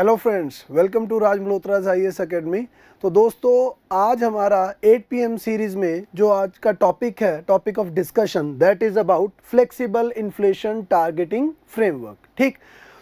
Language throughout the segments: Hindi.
hello friends welcome to Raj Malhotra's I S academy तो दोस्तों आज हमारा 8 पीएम सीरीज़ में जो आज का टॉपिक है topic of discussion that is about flexible inflation targeting framework ठीक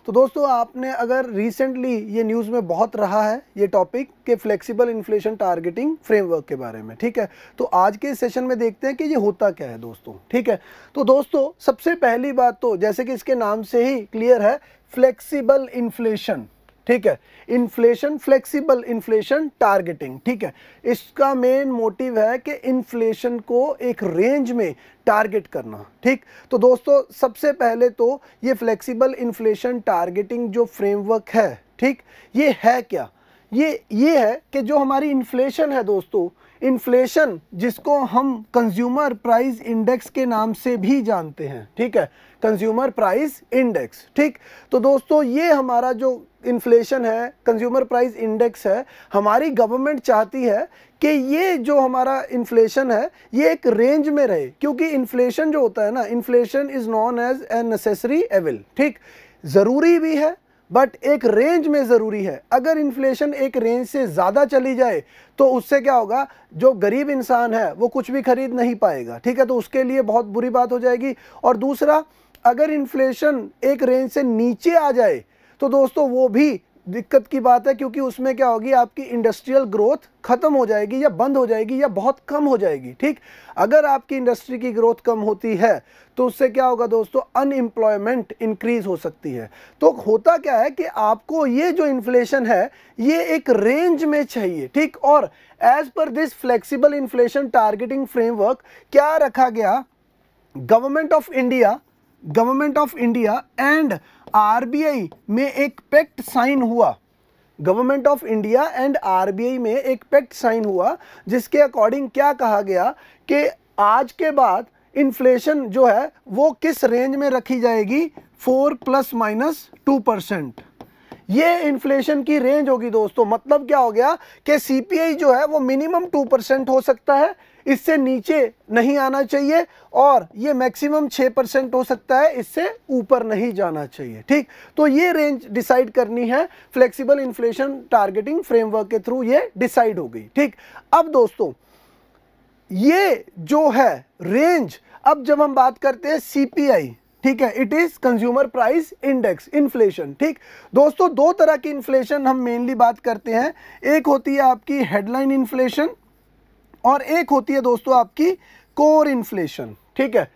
तो दोस्तों आपने अगर रिसेंटली ये न्यूज़ में बहुत रहा है ये टॉपिक के फ्लेक्सिबल इन्फ्लेशन टारगेटिंग फ्रेमवर्क के बारे में ठीक है तो आज के सेशन में देखते हैं कि ये होता क्या है दोस्तों ठीक है तो दोस्तों सबसे पहली बात तो जैसे कि इसके नाम से ही क्लियर है फ्लेक्सीबल इन्फ्लेशन ठीक है इन्फ्लेशन फ्लेक्सिबल इन्फ्लेशन टारगेटिंग ठीक है इसका मेन मोटिव है कि इन्फ्लेशन को एक रेंज में टारगेट करना ठीक तो दोस्तों सबसे पहले तो ये फ्लेक्सिबल इन्फ्लेशन टारगेटिंग जो फ्रेमवर्क है ठीक ये है क्या ये ये है कि जो हमारी इन्फ्लेशन है दोस्तों इन्फ्लेशन जिसको हम कंज्यूमर प्राइस इंडेक्स के नाम से भी जानते हैं ठीक है कंज्यूमर प्राइस इंडेक्स ठीक तो दोस्तों ये हमारा जो इन्फ्लेशन है कंज्यूमर प्राइस इंडेक्स है हमारी गवर्नमेंट चाहती है कि ये जो हमारा इन्फ्लेशन है ये एक रेंज में रहे क्योंकि इन्फ्लेशन जो होता है ना inflation is known as a necessary evil ठीक ज़रूरी भी है बट एक रेंज में ज़रूरी है अगर इन्फ्लेशन एक रेंज से ज़्यादा चली जाए तो उससे क्या होगा जो गरीब इंसान है वो कुछ भी खरीद नहीं पाएगा ठीक है तो उसके लिए बहुत बुरी बात हो जाएगी और दूसरा अगर इन्फ्लेशन एक रेंज से नीचे आ जाए तो दोस्तों वो भी दिक्कत की बात है क्योंकि उसमें क्या होगी आपकी इंडस्ट्रियल ग्रोथ ख़त्म हो जाएगी या बंद हो जाएगी या बहुत कम हो जाएगी ठीक अगर आपकी इंडस्ट्री की ग्रोथ कम होती है तो उससे क्या होगा दोस्तों अनएम्प्लॉयमेंट इंक्रीज हो सकती है तो होता क्या है कि आपको ये जो इन्फ्लेशन है ये एक रेंज में चाहिए ठीक और as per this flexible inflation targeting framework क्या रखा गया government of India government of India and RBI में एक पैक्ट साइन हुआ government of India and RBI में एक पैक्ट साइन हुआ जिसके अकॉर्डिंग क्या कहा गया कि आज के बाद इन्फ्लेशन जो है वो किस रेंज में रखी जाएगी four plus minus two percent ये इन्फ्लेशन की रेंज होगी दोस्तों मतलब क्या हो गया कि सीपीआई जो है वो मिनिमम टू परसेंट हो सकता है इससे नीचे नहीं आना चाहिए और ये मैक्सिमम छः परसेंट हो सकता है इससे ऊपर नहीं जाना चाहिए ठीक तो ये रेंज डिसाइड करनी है फ्लेक्सिबल इन्फ्लेशन टारगेटिंग फ्रेमवर्क के थ्रू ये डिसाइड हो गई ठीक अब दोस्तों ये जो है रेंज अब जब हम बात करते हैं सीपीआई ठीक है it is consumer price index inflation ठीक दोस्तों दो तरह की इन्फ्लेशन हम मेनली बात करते हैं एक होती है आपकी हेडलाइन इन्फ्लेशन और एक होती है दोस्तों आपकी कोर इन्फ्लेशन ठीक है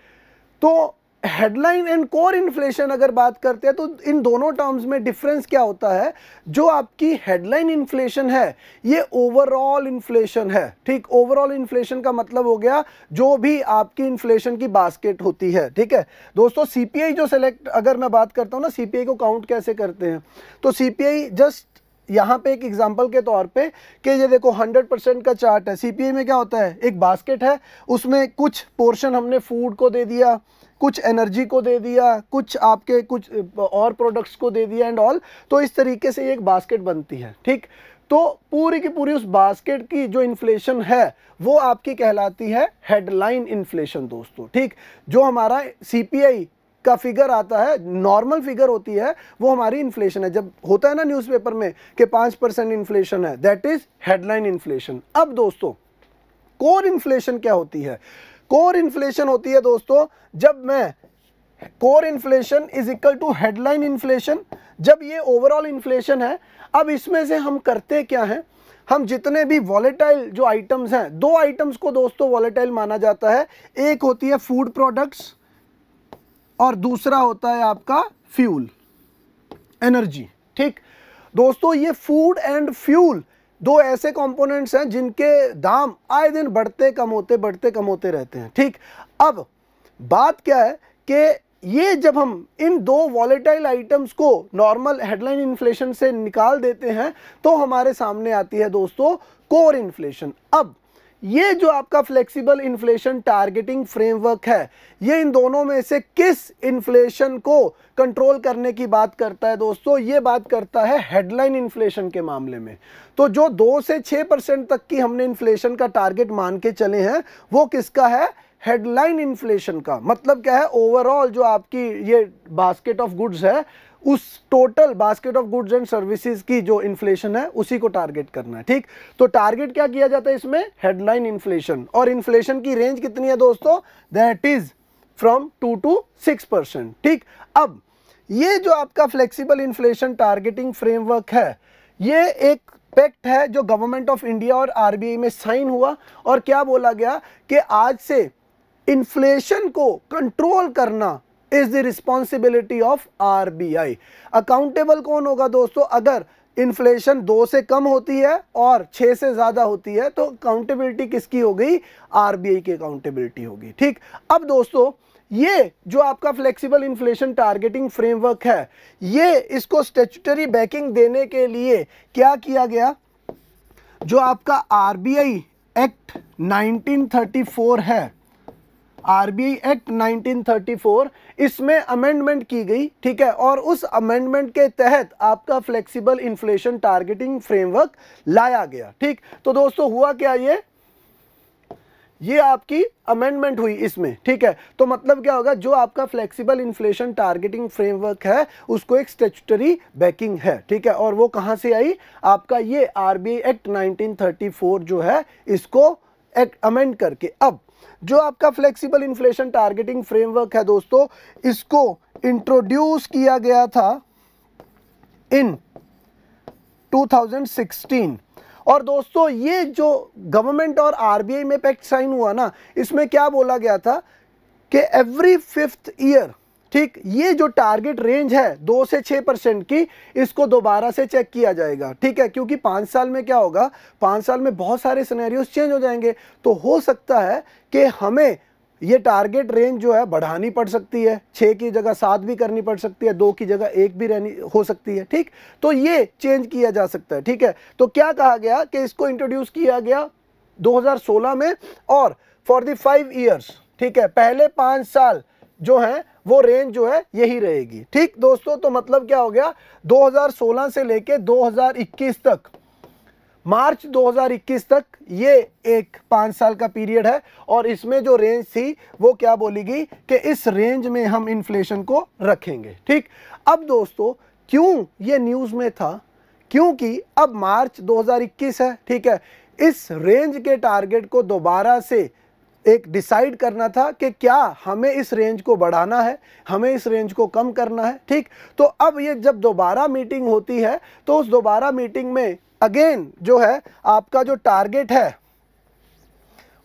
तो हेडलाइन एंड कोर इन्फ्लेशन अगर बात करते हैं तो इन दोनों टर्म्स में डिफरेंस क्या होता है जो आपकी हेडलाइन इन्फ्लेशन है ये ओवरऑल इन्फ्लेशन है ठीक ओवरऑल इन्फ्लेशन का मतलब हो गया जो भी आपकी इन्फ्लेशन की बास्केट होती है ठीक है दोस्तों सीपीआई जो सेलेक्ट अगर मैं बात करता हूँ ना सीपीआई को काउंट कैसे करते हैं तो सीपीआई जस्ट यहाँ पे एक एग्जांपल के तौर पे कि ये देखो 100 परसेंट का चार्ट है सी में क्या होता है एक बास्केट है उसमें कुछ पोर्शन हमने फूड को दे दिया कुछ एनर्जी को दे दिया कुछ आपके कुछ और प्रोडक्ट्स को दे दिया एंड ऑल तो इस तरीके से ये एक बास्केट बनती है ठीक तो पूरी की पूरी उस बास्केट की जो इन्फ्लेशन है वो आपकी कहलाती है हेडलाइन इन्फ्लेशन दोस्तों ठीक जो हमारा सीपीआई का फिगर आता है नॉर्मल फिगर होती है वो हमारी इन्फ्लेशन है जब होता है ना न्यूज़पेपर में कि पाँच परसेंट इन्फ्लेशन है दैट इज़ हेडलाइन इन्फ्लेशन अब दोस्तों कोर इन्फ्लेशन क्या होती है कोर इन्फ्लेशन होती है दोस्तों जब मैं core inflation is equal to headline inflation जब ये ओवरऑल इन्फ्लेशन है अब इसमें से हम करते क्या हैं हम जितने भी वॉलेटाइल जो आइटम्स हैं दो आइटम्स को दोस्तों वॉलेटाइल माना जाता है एक होती है फूड प्रोडक्ट्स और दूसरा होता है आपका फ्यूल एनर्जी ठीक दोस्तों ये फूड एंड फ्यूल दो ऐसे कंपोनेंट्स हैं जिनके दाम आए दिन बढ़ते कम होते बढ़ते कम होते रहते हैं ठीक अब बात क्या है कि ये जब हम इन दो वॉलेटाइल आइटम्स को नॉर्मल हेडलाइन इन्फ्लेशन से निकाल देते हैं तो हमारे सामने आती है दोस्तों कोर इन्फ्लेशन अब ये जो आपका फ्लेक्सिबल इन्फ्लेशन टारगेटिंग फ्रेमवर्क है ये इन दोनों में से किस इन्फ्लेशन को कंट्रोल करने की बात करता है दोस्तों ये बात करता है हेडलाइन इन्फ्लेशन के मामले में तो जो दो से छः परसेंट तक की हमने इन्फ्लेशन का टारगेट मान के चले हैं वो किसका है हेडलाइन इन्फ्लेशन का मतलब क्या है ओवरऑल जो आपकी ये बास्केट ऑफ गुड्स है उस total basket of goods and services की जो इन्फ्लेशन है उसी को टारगेट करना है ठीक तो टारगेट क्या किया जाता है इसमें हेडलाइन इन्फ्लेशन और इन्फ्लेशन की रेंज कितनी है दोस्तों that is from two to six percent ठीक अब ये जो आपका फ्लेक्सिबल इन्फ्लेशन टारगेटिंग फ्रेमवर्क है ये एक पैक्ट है जो गवर्नमेंट ऑफ इंडिया और आर में साइन हुआ और क्या बोला गया कि आज से इन्फ्लेशन को कंट्रोल करना is the responsibility of I accountable कौन होगा दोस्तों अगर इन्फ्लेशन दो से कम होती है और छः से ज़्यादा होती है तो अकाउंटेबिलिटी किसकी हो गई आरबीआई की अकाउंटेबिलिटी होगी ठीक अब दोस्तों ये जो आपका फ्लेक्सिबल इन्फ्लेशन टारगेटिंग फ्रेमवर्क है ये इसको स्टेचुटरी बैकिंग देने के लिए क्या किया गया जो आपका आई एक्ट 1934 है आरबीआई एक्ट 1934 इसमें अमेंडमेंट की गई ठीक है और उस अमेंडमेंट के तहत आपका फ्लेक्सिबल इन्फ्लेशन टारगेटिंग फ्रेमवर्क लाया गया ठीक तो दोस्तों हुआ क्या ये ये आपकी अमेंडमेंट हुई इसमें ठीक है तो मतलब क्या होगा जो आपका फ्लेक्सिबल इन्फ्लेशन टारगेटिंग फ्रेमवर्क है उसको एक स्टेचुटरी बैकिंग है ठीक है और वो कहाँ से आई आपका ये आरबीआई एक्ट 1934 जो है इसको अमेंड करके अब जो आपका फ्लेक्सिबल इन्फ्लेशन टारगेटिंग फ्रेमवर्क है दोस्तों इसको इंट्रोड्यूस किया गया था इन 2016 और दोस्तों ये जो गवर्नमेंट और आरबीआई में पैक्ट साइन हुआ ना इसमें क्या बोला गया था कि एवरी फिफ्थ ईयर ठीक ये जो टारगेट रेंज है दो से छः परसेंट की इसको दोबारा से चेक किया जाएगा ठीक है क्योंकि पाँच साल में क्या होगा पाँच साल में बहुत सारे सिनेरियोस चेंज हो जाएंगे तो हो सकता है कि हमें ये टारगेट रेंज जो है बढ़ानी पड़ सकती है छः की जगह सात भी करनी पड़ सकती है दो की जगह एक भी रहनी हो सकती है ठीक तो ये चेंज किया जा सकता है ठीक है तो क्या कहा गया कि इसको इंट्रोड्यूस किया गया 2016 में और फॉर दी फाइव ईयर्स ठीक है पहले पाँच साल जो है वो रेंज जो है यही रहेगी ठीक दोस्तों तो मतलब क्या हो गया 2016 से लेके 2021 तक मार्च 2021 तक ये एक पाँच साल का पीरियड है और इसमें जो रेंज थी वो क्या बोलेगी कि इस रेंज में हम इन्फ्लेशन को रखेंगे ठीक अब दोस्तों क्यों ये न्यूज़ में था क्योंकि अब मार्च 2021 है ठीक है इस रेंज के टारगेट को दोबारा से एक डिसाइड करना था कि क्या हमें इस रेंज को बढ़ाना है हमें इस रेंज को कम करना है ठीक तो अब ये जब दोबारा मीटिंग होती है तो उस दोबारा मीटिंग में अगेन जो है आपका जो टारगेट है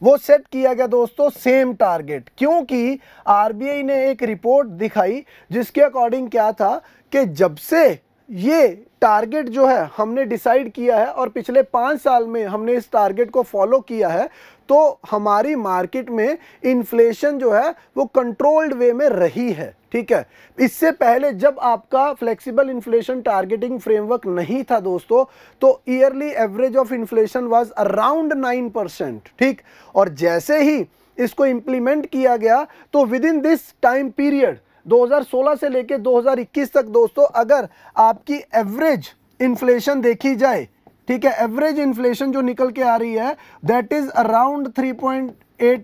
वो सेट किया गया दोस्तों सेम टारगेट क्योंकि आरबीआई ने एक रिपोर्ट दिखाई जिसके अकॉर्डिंग क्या था कि जब से ये टारगेट जो है हमने डिसाइड किया है और पिछले पाँच साल में हमने इस टारगेट को फॉलो किया है तो हमारी मार्केट में इन्फ्लेशन जो है वो कंट्रोल्ड वे में रही है ठीक है इससे पहले जब आपका फ्लेक्सिबल इन्फ्लेशन टारगेटिंग फ्रेमवर्क नहीं था दोस्तों तो yearly average of inflation was around nine percent ठीक और जैसे ही इसको इम्प्लीमेंट किया गया तो within this time period 2016 से लेकर 2021 तक दोस्तों अगर आपकी एवरेज इन्फ्लेशन देखी जाए ठीक है एवरेज इन्फ्लेशन जो निकल के आ रही है that is around 3.8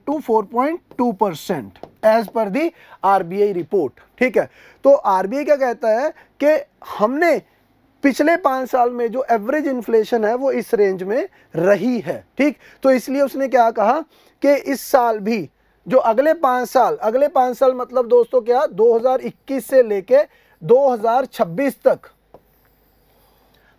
to 4.2 percent as per the RBI report ठीक है तो आरबीआई क्या कहता है कि हमने पिछले पाँच साल में जो एवरेज इन्फ्लेशन है वो इस रेंज में रही है ठीक तो इसलिए उसने क्या कहा कि इस साल भी जो अगले पाँच साल अगले पाँच साल मतलब दोस्तों क्या 2021 से लेके 2026 तक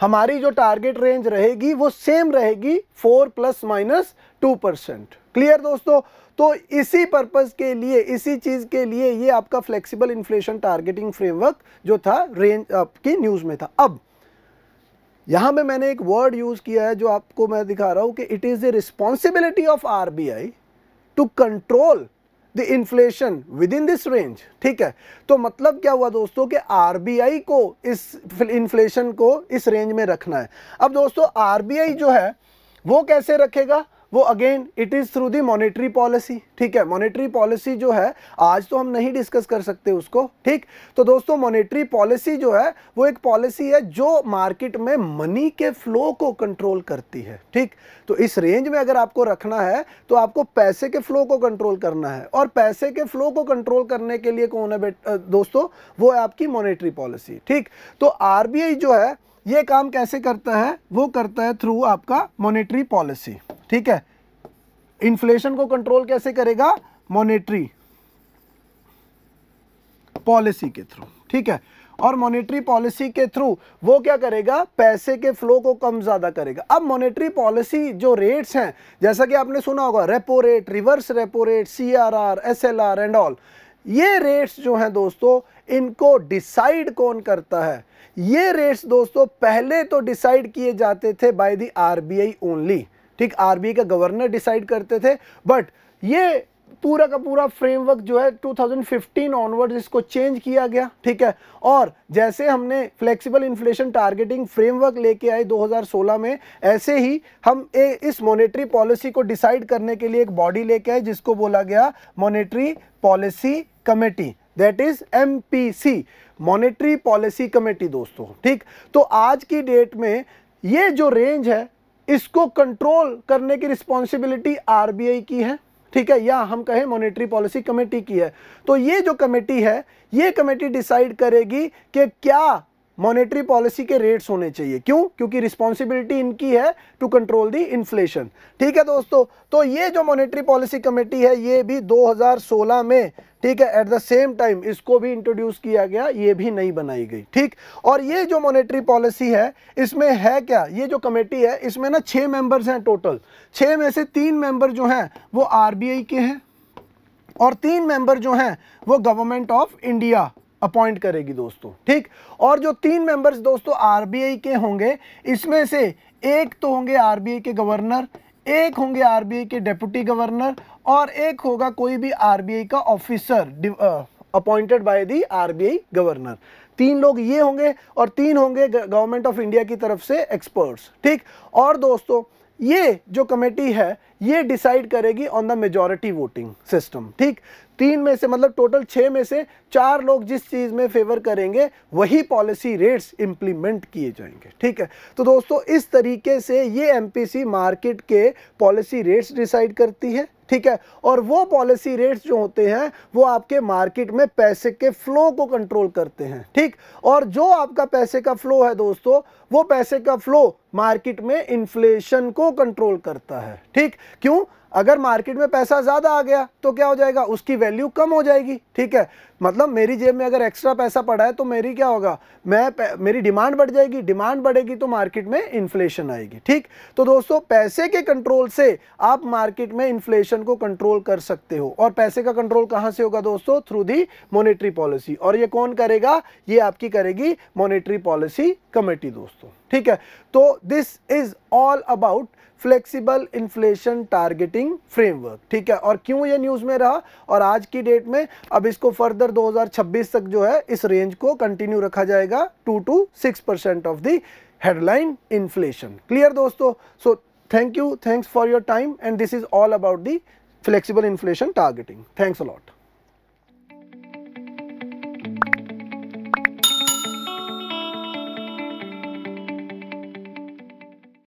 हमारी जो टारगेट रेंज रहेगी वो सेम रहेगी four plus minus two percent clear दोस्तों तो इसी पर्पज़ के लिए इसी चीज़ के लिए ये आपका फ्लेक्सिबल इन्फ्लेशन टारगेटिंग फ्रेमवर्क जो था रेंज आपकी न्यूज़ में था अब यहाँ पर मैंने एक वर्ड यूज़ किया है जो आपको मैं दिखा रहा हूँ कि it is the responsibility of RBI to control the inflation within this range ठीक है तो मतलब क्या हुआ दोस्तों कि आई को इस इन्फ्लेशन को इस रेंज में रखना है अब दोस्तों आई जो है वो कैसे रखेगा वो again it is through the monetary policy ठीक है मॉनेटरी पॉलिसी जो है आज तो हम नहीं डिस्कस कर सकते उसको ठीक तो दोस्तों मॉनेटरी पॉलिसी जो है वो एक पॉलिसी है जो मार्केट में मनी के फ्लो को कंट्रोल करती है ठीक तो इस रेंज में अगर आपको रखना है तो आपको पैसे के फ्लो को कंट्रोल करना है और पैसे के फ्लो को कंट्रोल करने के लिए कौन है दोस्तों वो है आपकी मॉनेटरी पॉलिसी ठीक तो आर जो है ये काम कैसे करता है वो करता है थ्रू आपका मॉनेटरी पॉलिसी ठीक है इन्फ्लेशन को कंट्रोल कैसे करेगा मॉनेटरी पॉलिसी के थ्रू ठीक है और मॉनेटरी पॉलिसी के थ्रू वो क्या करेगा पैसे के फ्लो को कम ज़्यादा करेगा अब मॉनेटरी पॉलिसी जो रेट्स हैं जैसा कि आपने सुना होगा repo rate reverse repo rate C R R S L R and all ये रेट्स जो हैं दोस्तों इनको डिसाइड कौन करता है ये रेट्स दोस्तों पहले तो डिसाइड किए जाते थे बाय दी आरबीआई ओनली ठीक आरबीआई का गवर्नर डिसाइड करते थे बट ये पूरा का पूरा फ्रेमवर्क जो है 2015 ऑनवर्ड्स इसको चेंज किया गया ठीक है और जैसे हमने फ्लेक्सिबल इन्फ्लेशन टारगेटिंग फ्रेमवर्क लेके आए 2016 में ऐसे ही हम ए, इस मॉनेटरी पॉलिसी को डिसाइड करने के लिए एक बॉडी लेके आए जिसको बोला गया monetary policy committee that is M P C monetary policy committee दोस्तों ठीक तो आज की डेट में ये जो रेंज है इसको कंट्रोल करने की रिस्पॉन्सिबिलिटी आरबीआई की है ठीक है या हम कहें मॉनेटरी पॉलिसी कमेटी की है तो ये जो कमेटी है ये कमेटी डिसाइड करेगी कि क्या मॉनेटरी पॉलिसी के रेट्स होने चाहिए क्यों क्योंकि रिस्पॉन्सिबिलिटी इनकी है टू कंट्रोल दी इन्फ्लेशन ठीक है दोस्तों तो ये जो मॉनेटरी पॉलिसी कमेटी है ये भी 2016 में ठीक है एट द सेम टाइम इसको भी इंट्रोड्यूस किया गया ये भी नहीं बनाई गई ठीक और ये जो मॉनेटरी पॉलिसी है इसमें है क्या ये जो कमेटी है इसमें ना छः मेंबर्स हैं टोटल छः में से तीन मेंबर जो हैं वो आर के हैं और तीन मेंबर जो हैं वो गवर्नमेंट ऑफ इंडिया अपॉइंट करेगी दोस्तों ठीक और जो तीन मेंबर्स दोस्तों आरबीआई के होंगे इसमें से एक तो होंगे आरबीआई के गवर्नर एक होंगे आरबीआई के डेप्यूटी गवर्नर और एक होगा कोई भी आरबीआई का officer appointed by the RBI governor तीन लोग ये होंगे और तीन होंगे गवर्नमेंट ऑफ इंडिया की तरफ से एक्सपर्ट्स ठीक और दोस्तों ये जो कमेटी है ये डिसाइड करेगी on the majority voting system ठीक तीन में से मतलब टोटल छः में से चार लोग जिस चीज़ में फेवर करेंगे वही पॉलिसी रेट्स इम्प्लीमेंट किए जाएंगे ठीक है तो दोस्तों इस तरीके से ये एमपीसी मार्केट के पॉलिसी रेट्स डिसाइड करती है ठीक है और वो पॉलिसी रेट्स जो होते हैं वो आपके मार्केट में पैसे के फ्लो को कंट्रोल करते हैं ठीक और जो आपका पैसे का फ्लो है दोस्तों वो पैसे का फ्लो मार्केट में इन्फ्लेशन को कंट्रोल करता है ठीक क्यों अगर मार्केट में पैसा ज़्यादा आ गया तो क्या हो जाएगा उसकी वैल्यू कम हो जाएगी ठीक है मतलब मेरी जेब में अगर एक्स्ट्रा पैसा पड़ा है तो मेरी क्या होगा मैं मेरी डिमांड बढ़ जाएगी डिमांड बढ़ेगी तो मार्केट में इन्फ्लेशन आएगी ठीक तो दोस्तों पैसे के कंट्रोल से आप मार्केट में इन्फ्लेशन को कंट्रोल कर सकते हो और पैसे का कंट्रोल कहाँ से होगा दोस्तों थ्रू दी मॉनेटरी पॉलिसी और ये कौन करेगा ये आपकी करेगी मॉनेटरी पॉलिसी कमेटी दोस्तों ठीक है तो this is all about flexible inflation targeting framework ठीक है और क्यों ये न्यूज़ में रहा और आज की डेट में अब इसको फर्दर 2026 तक जो है इस रेंज को कंटिन्यू रखा जाएगा two to six percent of the headline inflation clear दोस्तों so thank you thanks for your time and this is all about the flexible inflation targeting thanks allot